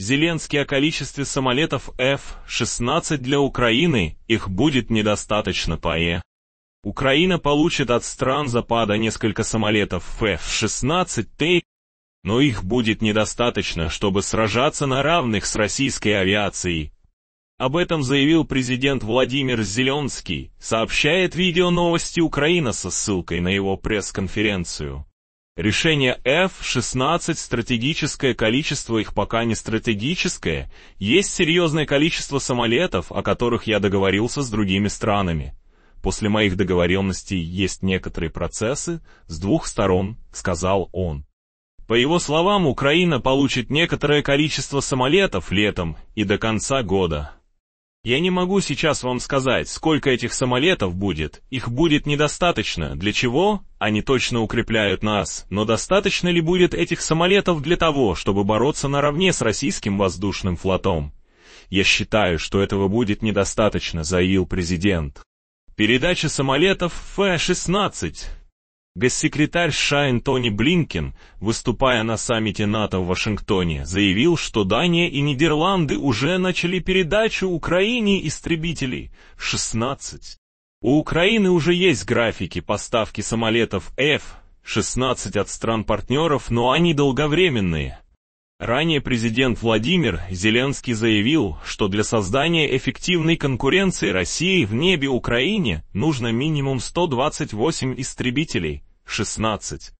Зеленский о количестве самолетов F-16 для Украины, их будет недостаточно по Украина получит от стран Запада несколько самолетов F-16T, но их будет недостаточно, чтобы сражаться на равных с российской авиацией. Об этом заявил президент Владимир Зеленский, сообщает видео новости Украина со ссылкой на его пресс-конференцию. Решение F-16 стратегическое количество их пока не стратегическое, есть серьезное количество самолетов, о которых я договорился с другими странами. После моих договоренностей есть некоторые процессы с двух сторон, сказал он. По его словам, Украина получит некоторое количество самолетов летом и до конца года. Я не могу сейчас вам сказать, сколько этих самолетов будет, их будет недостаточно, для чего? Они точно укрепляют нас, но достаточно ли будет этих самолетов для того, чтобы бороться наравне с российским воздушным флотом? Я считаю, что этого будет недостаточно, заявил президент. Передача самолетов Ф-16 Госсекретарь Шайн Тони Блинкен, выступая на саммите НАТО в Вашингтоне, заявил, что Дания и Нидерланды уже начали передачу Украине истребителей 16. У Украины уже есть графики поставки самолетов F-16 от стран-партнеров, но они долговременные. Ранее президент Владимир Зеленский заявил, что для создания эффективной конкуренции России в небе Украине нужно минимум 128 истребителей, 16